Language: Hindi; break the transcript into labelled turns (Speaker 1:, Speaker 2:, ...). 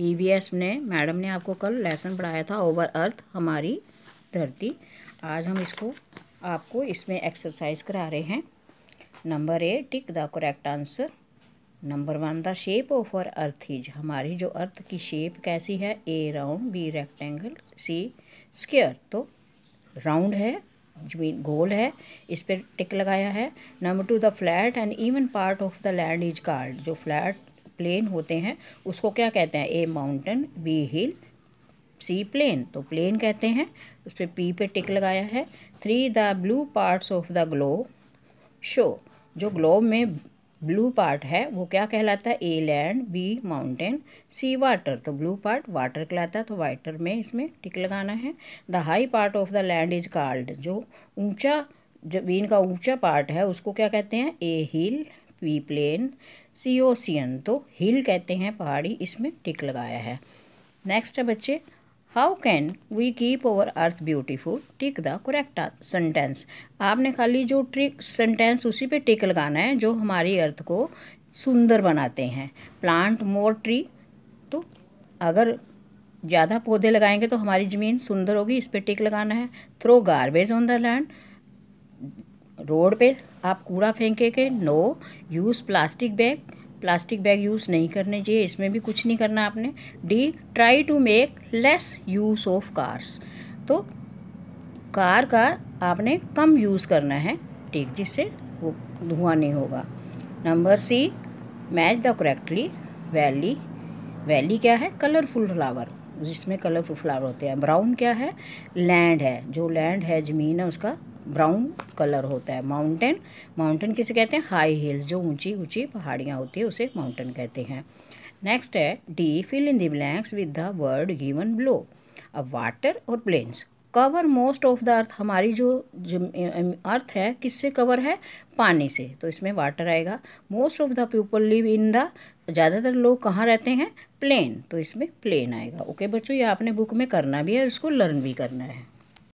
Speaker 1: ईवीएस e ने मैडम ने आपको कल लेसन पढ़ाया था ओवर अर्थ हमारी धरती आज हम इसको आपको इसमें एक्सरसाइज करा रहे हैं number A tick the correct answer number one the shape of our earth is हमारी जो अर्थ की शेप कैसी है A round B rectangle C square तो राउंड है जमीन गोल है इस पर टिक लगाया है number two the flat and even part of the land is called जो फ्लैट प्लेन होते हैं उसको क्या कहते हैं A mountain B hill C plain तो प्लेन कहते हैं उस पर पी पे टिक लगाया है three the blue parts of the globe show जो ग्लोब में ब्लू पार्ट है वो क्या कहलाता है A land B mountain C water तो ब्लू पार्ट वाटर कहलाता है तो वाटर में इसमें टिक लगाना है the high part of the land is called जो ऊंचा जमीन का ऊंचा पार्ट है उसको क्या कहते हैं ए हिल वी प्लेन सीओसियन तो हिल कहते हैं पहाड़ी इसमें टिक लगाया है नेक्स्ट है बच्चे how can we keep our earth beautiful tick the correct sentence आपने खाली जो ट्रिक सेंटेंस उसी पे टिक लगाना है जो हमारी अर्थ को सुंदर बनाते हैं प्लांट मोर ट्री तो अगर ज़्यादा पौधे लगाएंगे तो हमारी ज़मीन सुंदर होगी इस पर टिक लगाना है throw garbage on the land road पे आप कूड़ा फेंके के no use plastic bag plastic bag use नहीं करने चाहिए इसमें भी कुछ नहीं करना आपने D try to make less use of cars तो कार का आपने कम यूज़ करना है ठीक जिससे वो धुआं नहीं होगा number C match the correctly valley valley क्या है कलरफुल फ्लावर जिसमें कलरफुल फ्लावर होते हैं ब्राउन क्या है लैंड है जो लैंड है ज़मीन है उसका ब्राउन कलर होता है माउंटेन माउंटेन किसे कहते हैं हाई हिल्स जो ऊंची ऊंची पहाड़ियाँ होती है उसे माउंटेन कहते हैं नेक्स्ट है D fill in the blanks with the word given below अब वाटर और plains cover most of the earth हमारी जो अर्थ है किससे कवर है पानी से तो इसमें वाटर आएगा most of the people live in the ज़्यादातर लोग कहाँ रहते हैं प्लेन तो इसमें प्लेन आएगा ओके okay, बच्चों ये आपने बुक में करना भी है और इसको लर्न भी करना है